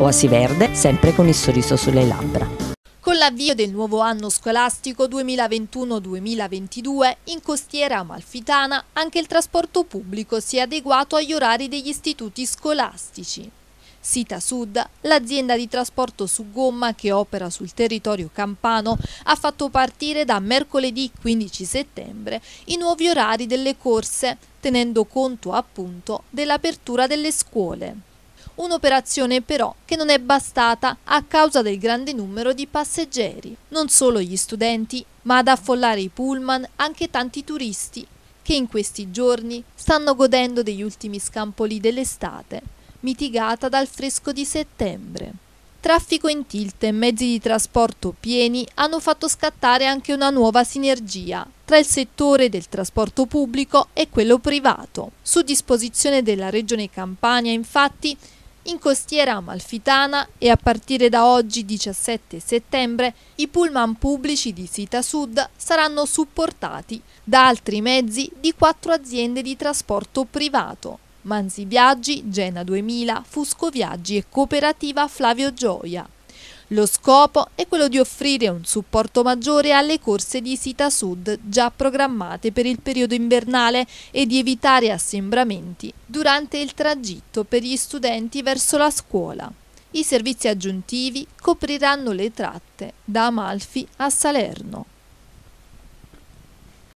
Oasi Verde, sempre con il sorriso sulle labbra. Con l'avvio del nuovo anno scolastico 2021-2022, in costiera amalfitana anche il trasporto pubblico si è adeguato agli orari degli istituti scolastici. Sita Sud, l'azienda di trasporto su gomma che opera sul territorio campano, ha fatto partire da mercoledì 15 settembre i nuovi orari delle corse, tenendo conto appunto dell'apertura delle scuole. Un'operazione però che non è bastata a causa del grande numero di passeggeri. Non solo gli studenti, ma ad affollare i pullman anche tanti turisti che in questi giorni stanno godendo degli ultimi scampoli dell'estate, mitigata dal fresco di settembre. Traffico in tilt e mezzi di trasporto pieni hanno fatto scattare anche una nuova sinergia tra il settore del trasporto pubblico e quello privato. Su disposizione della Regione Campania, infatti, in costiera amalfitana e a partire da oggi 17 settembre i pullman pubblici di Sita Sud saranno supportati da altri mezzi di quattro aziende di trasporto privato. Manzi Viaggi, Gena 2000, Fusco Viaggi e Cooperativa Flavio Gioia. Lo scopo è quello di offrire un supporto maggiore alle corse di Sita Sud già programmate per il periodo invernale e di evitare assembramenti durante il tragitto per gli studenti verso la scuola. I servizi aggiuntivi copriranno le tratte da Amalfi a Salerno.